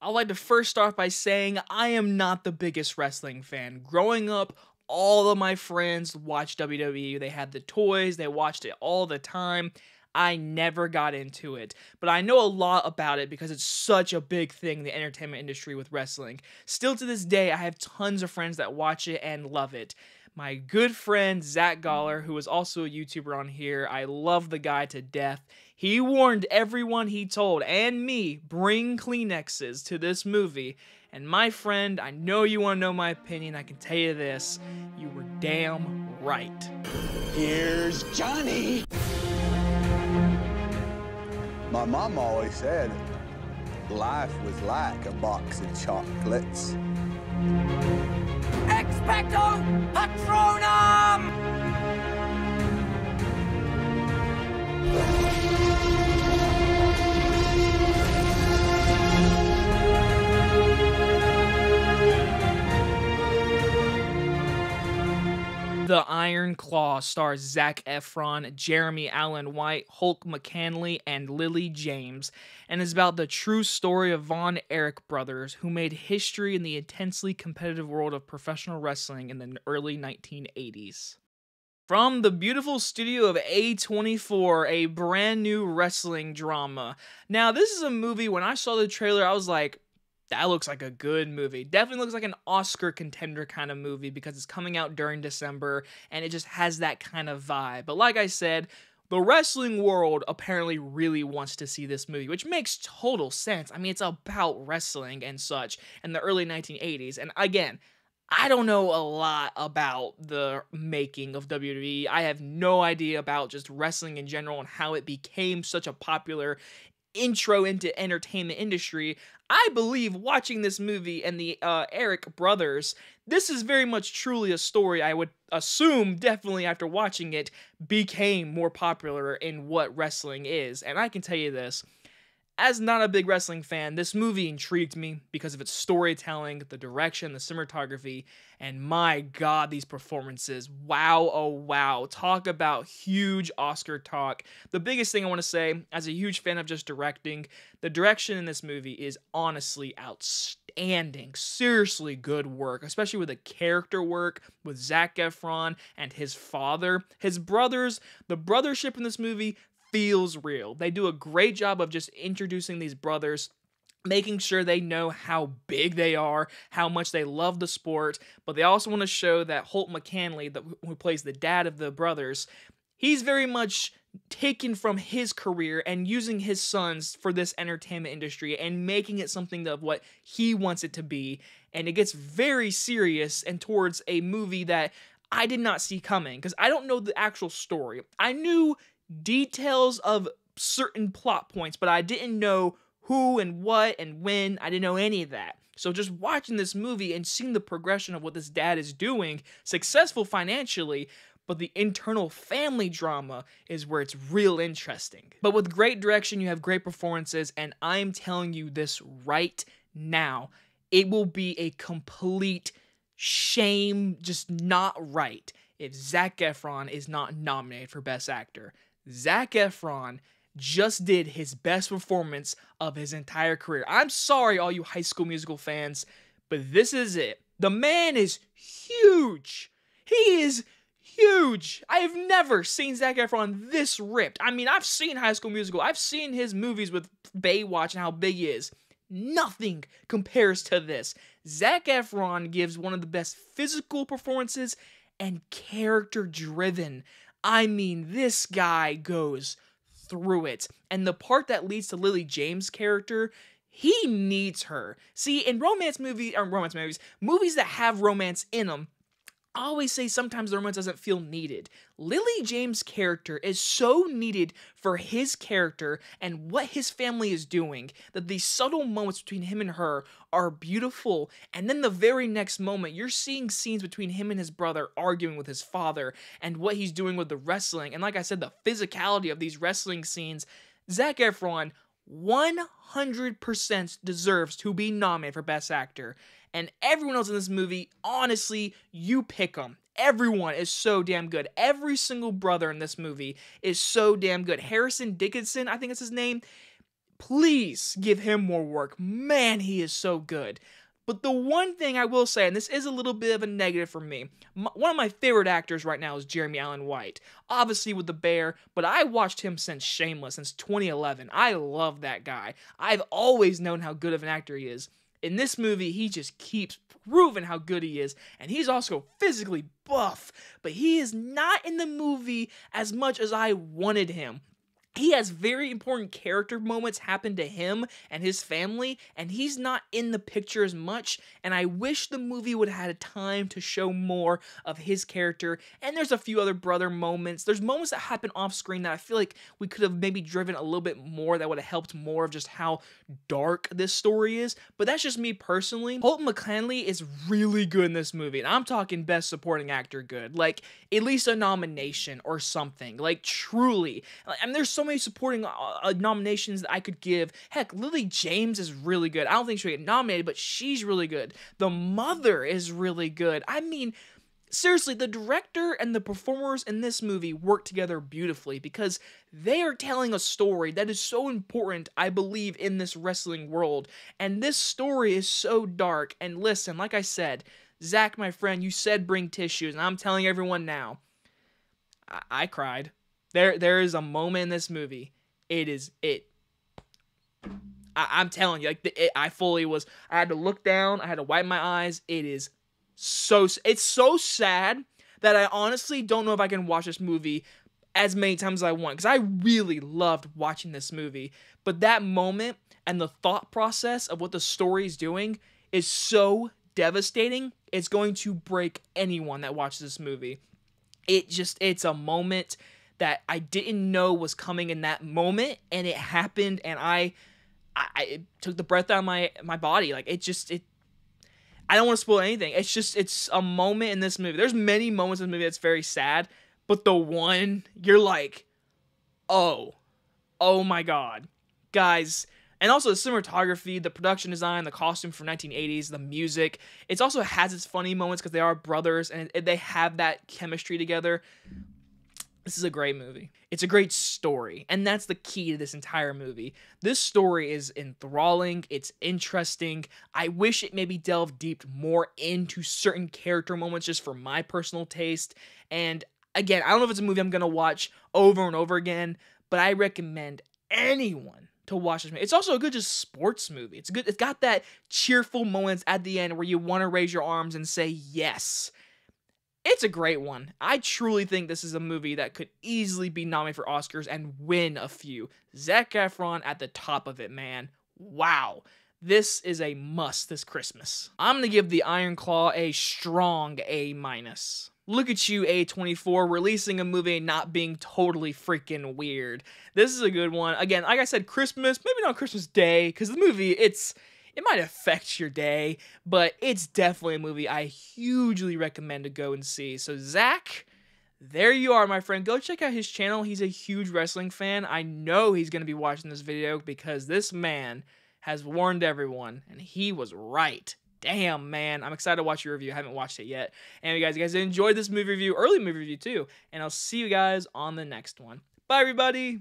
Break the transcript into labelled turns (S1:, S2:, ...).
S1: I'd like to first start by saying I am not the biggest wrestling fan. Growing up, all of my friends watched WWE. They had the toys, they watched it all the time. I never got into it, but I know a lot about it because it's such a big thing in the entertainment industry with wrestling. Still to this day, I have tons of friends that watch it and love it. My good friend Zach Goller, who is also a YouTuber on here, I love the guy to death. He warned everyone he told and me bring Kleenexes to this movie. And my friend, I know you want to know my opinion. I can tell you this you were damn right. Here's Johnny. My mom always said life was like a box of chocolates. Expecto Patronum! The Iron Claw stars Zach Efron, Jeremy Allen White, Hulk McCanley, and Lily James, and is about the true story of Von Erich brothers who made history in the intensely competitive world of professional wrestling in the early 1980s. From the beautiful studio of A24, a brand new wrestling drama. Now, this is a movie when I saw the trailer, I was like, that looks like a good movie. Definitely looks like an Oscar contender kind of movie because it's coming out during December and it just has that kind of vibe. But like I said, the wrestling world apparently really wants to see this movie, which makes total sense. I mean, it's about wrestling and such in the early 1980s. And again, I don't know a lot about the making of WWE. I have no idea about just wrestling in general and how it became such a popular intro into entertainment industry i believe watching this movie and the uh, eric brothers this is very much truly a story i would assume definitely after watching it became more popular in what wrestling is and i can tell you this as not a big wrestling fan, this movie intrigued me because of its storytelling, the direction, the cinematography, and my god, these performances. Wow, oh wow. Talk about huge Oscar talk. The biggest thing I want to say, as a huge fan of just directing, the direction in this movie is honestly outstanding. Seriously good work, especially with the character work with Zach Efron and his father. His brothers, the brothership in this movie feels real. They do a great job of just introducing these brothers making sure they know how big they are, how much they love the sport, but they also want to show that Holt McCanley, the, who plays the dad of the brothers, he's very much taken from his career and using his sons for this entertainment industry and making it something of what he wants it to be. And it gets very serious and towards a movie that I did not see coming because I don't know the actual story. I knew details of certain plot points, but I didn't know who and what and when. I didn't know any of that. So just watching this movie and seeing the progression of what this dad is doing, successful financially, but the internal family drama is where it's real interesting. But with great direction, you have great performances, and I'm telling you this right now. It will be a complete shame, just not right, if Zach Efron is not nominated for Best Actor. Zach Efron just did his best performance of his entire career. I'm sorry, all you high school musical fans, but this is it. The man is huge. He is huge. I have never seen Zach Efron this ripped. I mean, I've seen High School Musical, I've seen his movies with Baywatch and how big he is. Nothing compares to this. Zach Efron gives one of the best physical performances and character driven I mean, this guy goes through it. And the part that leads to Lily James' character, he needs her. See, in romance movies, or um, romance movies, movies that have romance in them, always say sometimes the romance doesn't feel needed. Lily James' character is so needed for his character and what his family is doing that these subtle moments between him and her are beautiful. And then the very next moment, you're seeing scenes between him and his brother arguing with his father and what he's doing with the wrestling. And like I said, the physicality of these wrestling scenes. Zach Efron 100% deserves to be nominated for Best Actor and everyone else in this movie, honestly, you pick them. Everyone is so damn good. Every single brother in this movie is so damn good. Harrison Dickinson, I think it's his name. Please give him more work. Man, he is so good. But the one thing I will say, and this is a little bit of a negative for me, my, one of my favorite actors right now is Jeremy Allen White. Obviously with The Bear, but I watched him since Shameless, since 2011. I love that guy. I've always known how good of an actor he is in this movie, he just keeps proving how good he is, and he's also physically buff, but he is not in the movie as much as I wanted him he has very important character moments happen to him and his family, and he's not in the picture as much. And I wish the movie would have had time to show more of his character. And there's a few other brother moments. There's moments that happen off screen that I feel like we could have maybe driven a little bit more that would have helped more of just how dark this story is. But that's just me personally. Holt McClanley is really good in this movie, and I'm talking best supporting actor good. Like, at least a nomination or something. Like, truly. I mean, there's so many supporting uh, uh, nominations that I could give. Heck, Lily James is really good. I don't think she'll get nominated, but she's really good. The mother is really good. I mean, seriously, the director and the performers in this movie work together beautifully because they are telling a story that is so important, I believe, in this wrestling world. And this story is so dark. And listen, like I said, Zach, my friend, you said bring tissues, and I'm telling everyone now. I, I cried. There there is a moment in this movie. It is it. I, am telling you, like the, it, I fully was. I had to look down. I had to wipe my eyes. It is so. It's so sad that I honestly don't know if I can watch this movie as many times as I want because I really loved watching this movie. But that moment and the thought process of what the story is doing is so devastating. It's going to break anyone that watches this movie. It just, it's a moment that I didn't know was coming in that moment, and it happened, and I, I, took the breath out of my my body. Like it just it. I don't want to spoil anything. It's just it's a moment in this movie. There's many moments in the movie that's very sad, but the one you're like, oh, oh my god, guys. And also the cinematography, the production design, the costume from 1980s, the music. It also has its funny moments because they are brothers and they have that chemistry together. This is a great movie. It's a great story, and that's the key to this entire movie. This story is enthralling, it's interesting. I wish it maybe delved deep more into certain character moments just for my personal taste. And again, I don't know if it's a movie I'm going to watch over and over again, but I recommend anyone to watch this movie. It's also a good just sports movie. It's good. It's got that cheerful moments at the end where you want to raise your arms and say yes. It's a great one. I truly think this is a movie that could easily be nominated for Oscars and win a few. Zac Efron at the top of it, man. Wow. This is a must this Christmas. I'm gonna give the Iron Claw a strong A minus. Look at you, A24, releasing a movie and not being totally freaking weird. This is a good one. Again, like I said, Christmas, maybe not Christmas Day, because the movie, it's it might affect your day, but it's definitely a movie I hugely recommend to go and see. So, Zach, there you are, my friend. Go check out his channel. He's a huge wrestling fan. I know he's going to be watching this video because this man has warned everyone, and he was right. Damn, man. I'm excited to watch your review. I haven't watched it yet. Anyway, guys, you guys enjoyed this movie review, early movie review too, and I'll see you guys on the next one. Bye, everybody.